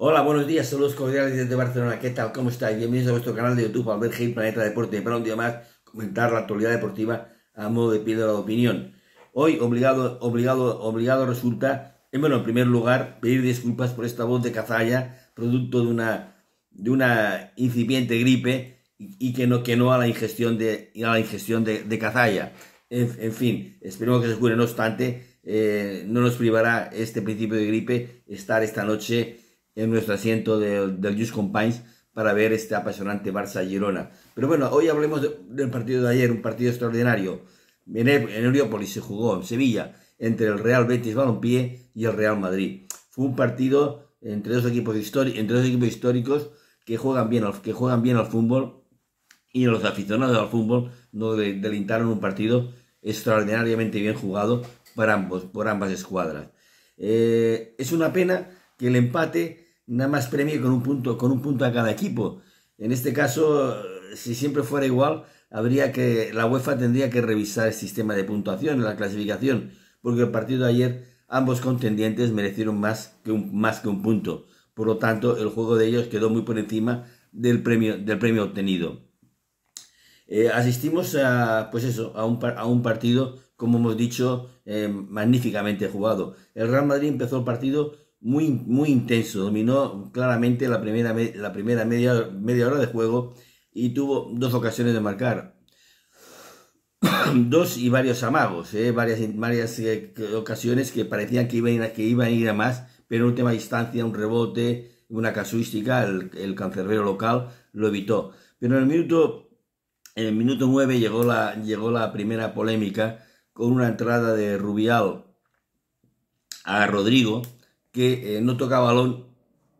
Hola, buenos días, saludos cordiales desde Barcelona. ¿Qué tal? ¿Cómo estáis? Bienvenidos a vuestro canal de YouTube Albert y Planeta Deporte. Para un día más, comentar la actualidad deportiva a modo de piedra de opinión. Hoy, obligado, obligado, obligado resulta, bueno, en primer lugar, pedir disculpas por esta voz de cazalla, producto de una, de una incipiente gripe y, que, no, que no a la ingestión de, a la ingestión de, cazalla. En, fin, esperemos que se cure. No obstante, eh, no nos privará este principio de gripe estar esta noche en nuestro asiento del de Just para ver este apasionante Barça-Girona. Pero bueno, hoy hablemos del partido de ayer, un partido extraordinario. En, en se jugó, en Sevilla, entre el Real Betis Balompié y el Real Madrid. Fue un partido entre dos equipos, entre dos equipos históricos que juegan, bien, que juegan bien al fútbol y los aficionados al fútbol nos delintaron un partido extraordinariamente bien jugado para ambos, por ambas escuadras. Eh, es una pena que el empate nada más premio con un punto, con un punto a cada equipo. En este caso, si siempre fuera igual, habría que la UEFA tendría que revisar el sistema de puntuación, la clasificación, porque el partido de ayer ambos contendientes merecieron más que un, más que un punto. Por lo tanto, el juego de ellos quedó muy por encima del premio, del premio obtenido. Eh, asistimos a, pues eso, a, un, a un partido, como hemos dicho, eh, magníficamente jugado. El Real Madrid empezó el partido muy, muy intenso, dominó claramente la primera, la primera media, media hora de juego y tuvo dos ocasiones de marcar. dos y varios amagos, ¿eh? varias, varias eh, ocasiones que parecían que iban, a, que a ir a más, pero en última instancia un rebote, una casuística, el, el cancerbero local lo evitó. Pero en el minuto, en el minuto 9 llegó la, llegó la primera polémica con una entrada de Rubial a Rodrigo, que eh, no toca balón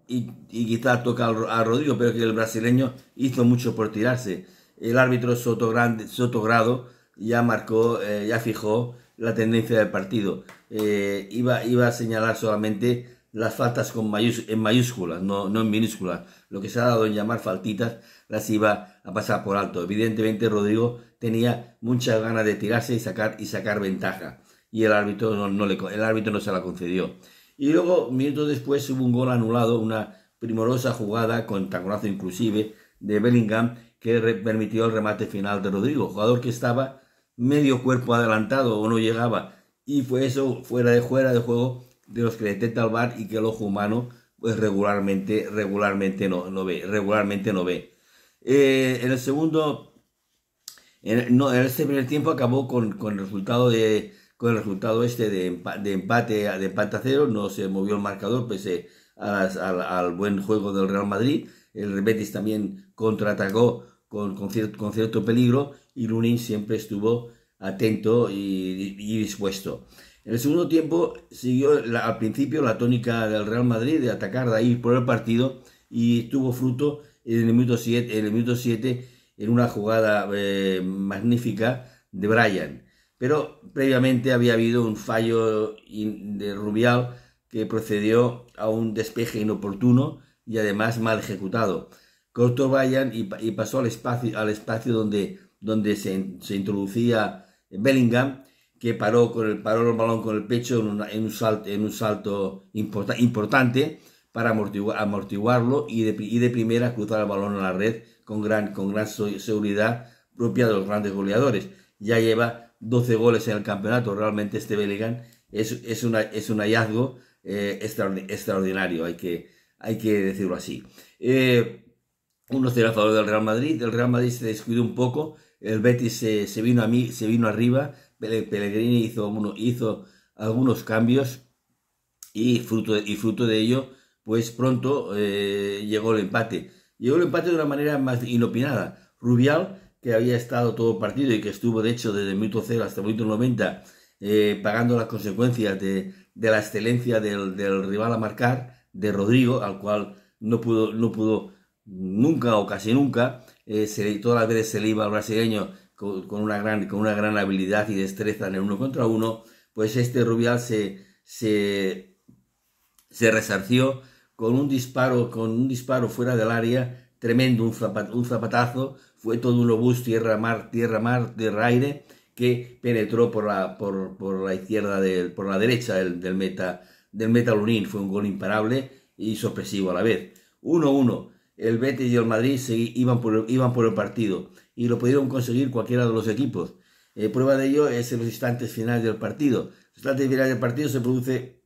y, quizás toca a Rodrigo pero que el brasileño hizo mucho por tirarse. El árbitro Soto Grande, Sotogrado ya marcó, eh, ya fijó la tendencia del partido. Eh, iba, a señalar solamente las faltas con en mayúsculas, no, en minúsculas. Lo que se ha dado en llamar faltitas las iba a pasar por alto. Evidentemente Rodrigo tenía muchas ganas de tirarse y sacar, y sacar ventaja. Y el árbitro el árbitro no se la concedió. Y luego, minutos después, hubo un gol anulado, una primorosa jugada, con taconazo inclusive, de Bellingham, que permitió el remate final de Rodrigo, jugador que estaba medio cuerpo adelantado o no llegaba. Y fue eso fuera de fuera de juego de los que le el bar y que el ojo humano pues regularmente, regularmente no, ve. Regularmente no ve. Eh, en el segundo, en, no, en este primer tiempo acabó con el resultado de con el resultado este de, empate, de empate, a cero, no se movió el marcador pese al, buen juego del Real Madrid. El Betis también contraatacó con, con, cierto, peligro y Lunin siempre estuvo atento y, dispuesto. En el segundo tiempo siguió al principio la tónica del Real Madrid de atacar, de ahí por el partido y tuvo fruto en el minuto 7 en, en una jugada eh, magnífica de Bryan pero previamente había habido un fallo de Rubial que procedió a un despeje inoportuno y además mal ejecutado. Cortó Bayern y, pasó al espacio, al espacio donde, donde se, se, introducía Bellingham, que paró, con el, paró el balón con el pecho en, un, salto, en un salto importante para amortiguar, amortiguarlo y de, y de, primera cruzar el balón a la red con gran, con gran seguridad propia de los grandes goleadores. Ya lleva 12 goles en el campeonato. Realmente este Belegan es, es, un hallazgo eh, extraordinario, hay que, hay que decirlo así. Eh, uno a favor del Real Madrid, el Real Madrid se descuidó un poco, el Betis se, vino, a mí, se vino arriba, Pellegrini hizo, hizo algunos cambios y fruto de, y fruto de ello, pues pronto eh, llegó el empate. Llegó el empate de una manera más inopinada. Rubial había estado todo partido y que estuvo, de hecho, desde 0 hasta minuto 90 eh, pagando las consecuencias de, la excelencia del, rival a marcar, de Rodrigo, al cual no pudo, no pudo nunca o casi nunca, eh, se, todas las veces se le iba al brasileño con, una gran, con una gran habilidad y destreza en el uno contra uno, pues este Rubial se, se, se resarció con un disparo, con un disparo fuera del área tremendo, un, zapatazo, fue todo un obús tierra-mar, tierra-mar, de aire que penetró por la, por, la izquierda, por la derecha del, meta del Fue un gol imparable y sorpresivo a la vez. 1-1. El Betis y el Madrid se iban, por el, iban por el partido y lo pudieron conseguir cualquiera de los equipos. Eh, prueba de ello es en los instantes finales del partido. En los instantes finales del partido se produce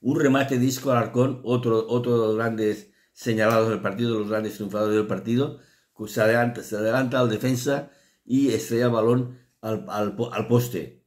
un remate disco al otro, otro de los grandes señalados del partido, los grandes triunfadores del partido, que se adelanta, al defensa y estrella balón al, al, poste.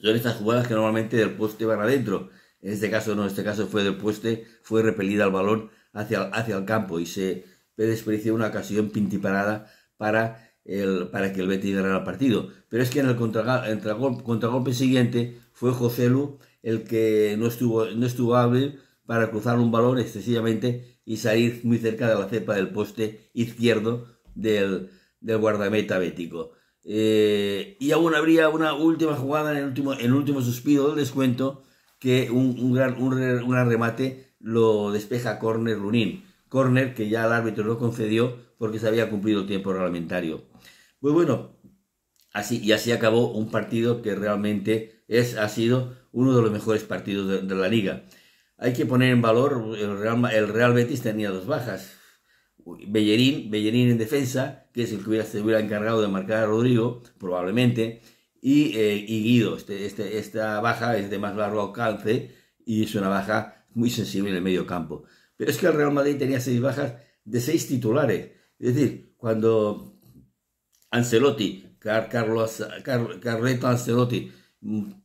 Son estas jugadas que normalmente del poste van adentro. En este caso no, en este caso fue del poste, fue repelida el balón hacia, hacia el campo y se desperdició una ocasión pintiparada para, el, para que el Betis ganara el partido. Pero es que en el contragolpe, siguiente fue José Lu el que no estuvo, no estuvo hábil para cruzar un balón excesivamente y salir muy cerca de la cepa del poste izquierdo del, del guardameta bético. Eh, y aún habría una última jugada en el último, en último suspiro del descuento que un, gran remate lo despeja Corner Lunin. Corner que ya el árbitro lo concedió porque se había cumplido el tiempo reglamentario. Pues bueno, así, y así acabó un partido que realmente es, ha sido uno de los mejores partidos de la liga. Hay que poner en valor, el Real, Betis tenía dos bajas. Bellerín, Bellerín en defensa, que es el que se hubiera encargado de marcar a Rodrigo, probablemente, y, eh, Guido. Este, este, esta baja es de más largo alcance y es una baja muy sensible en el medio campo. Pero es que el Real Madrid tenía seis bajas de seis titulares. Es decir, cuando Ancelotti, Carlos, Ancelotti,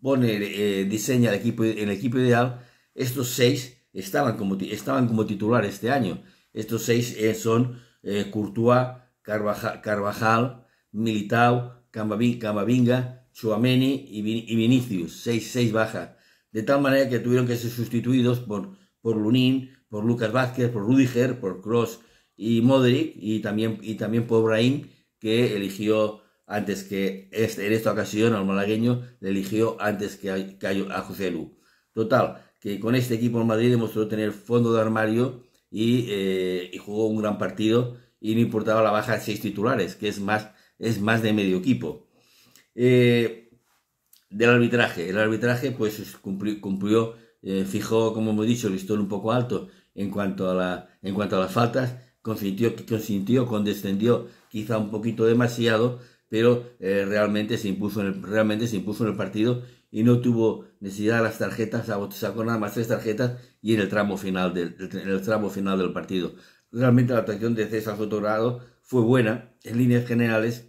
pone, eh, diseña el equipo, el equipo ideal, estos seis estaban como, estaban como titular este año. Estos seis eh, son eh, Courtois, Carvajal, Militau, Militao, Camavinga, Chuameni y, Vinicius. Seis, seis bajas. De tal manera que tuvieron que ser sustituidos por, por Lunin, por Lucas Vázquez, por Rudiger, por Cross y Modric y también, y también por Brahim, que eligió antes que este, en esta ocasión al malagueño, le eligió antes que a, a José Total, que con este equipo en Madrid demostró tener fondo de armario eh, y, jugó un gran partido y no importaba la baja de seis titulares, que es más, es más de medio equipo. Eh, del arbitraje. El arbitraje pues cumplió, cumplió eh, fijó, como hemos dicho, el listón un poco alto en cuanto a, la, en cuanto a las faltas, consintió, consintió, condescendió quizá un poquito demasiado, pero realmente, se impuso en realmente se impuso en el partido y no tuvo necesidad de las tarjetas, sacó nada más tres tarjetas y en el tramo final del, en el tramo final del partido. Realmente la actuación de César Sotogrado fue buena en líneas generales,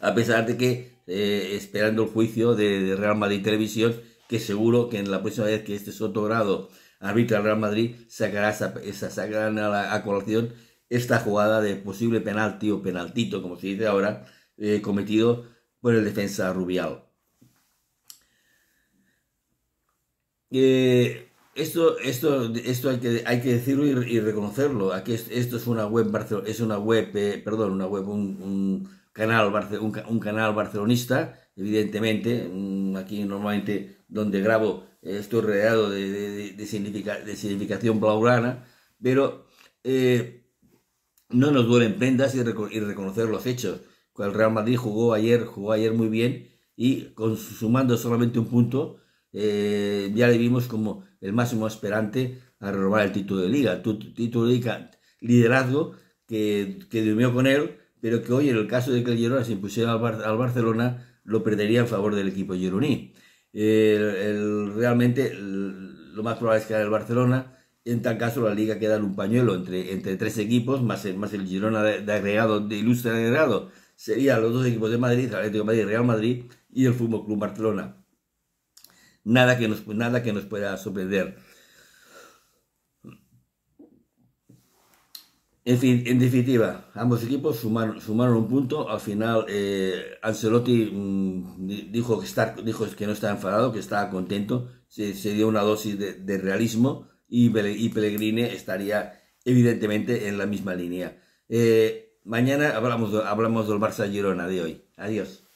a pesar de que eh, esperando el juicio de, Real Madrid Televisión, que seguro que en la próxima vez que este Sotogrado arbitra al Real Madrid, sacará esa, esa sacarán a, colación esta jugada de posible penalti o penaltito, como se dice ahora, eh, cometido por el defensa Rubial. Eh, esto, esto, esto hay que, hay que decirlo y, reconocerlo. Aquí esto es una web es una web, eh, perdón, una web, un, canal un, un, canal barcelonista, evidentemente. Mm, aquí normalmente donde grabo eh, estoy rodeado de, de, de, significación blaurana, pero no nos duelen prendas y, reconocer los hechos. El Real Madrid jugó ayer, jugó ayer muy bien y consumando solamente un punto eh, ya le vimos como el máximo esperante a robar el título de liga, título de liga, liderazgo que, durmió con él, pero que hoy en el caso de que el Girona se impusiera al, Barcelona, lo perdería en favor del equipo gironí. realmente lo más probable es que el Barcelona, en tal caso la liga queda en un pañuelo entre, entre tres equipos, más el, más el Girona de, agregado, de ilustre agregado, serían los dos equipos de Madrid, Atlético de Madrid, Real Madrid y el Fútbol Club Barcelona nada que nos, nada que nos pueda sorprender. En definitiva, ambos equipos sumaron, sumaron un punto. Al final, eh, Ancelotti mm, dijo, que está, dijo que no está enfadado, que estaba contento. Se, dio una dosis de, realismo y, Pellegrini estaría evidentemente en la misma línea. Eh, mañana hablamos, hablamos del Barça Girona de hoy. Adiós.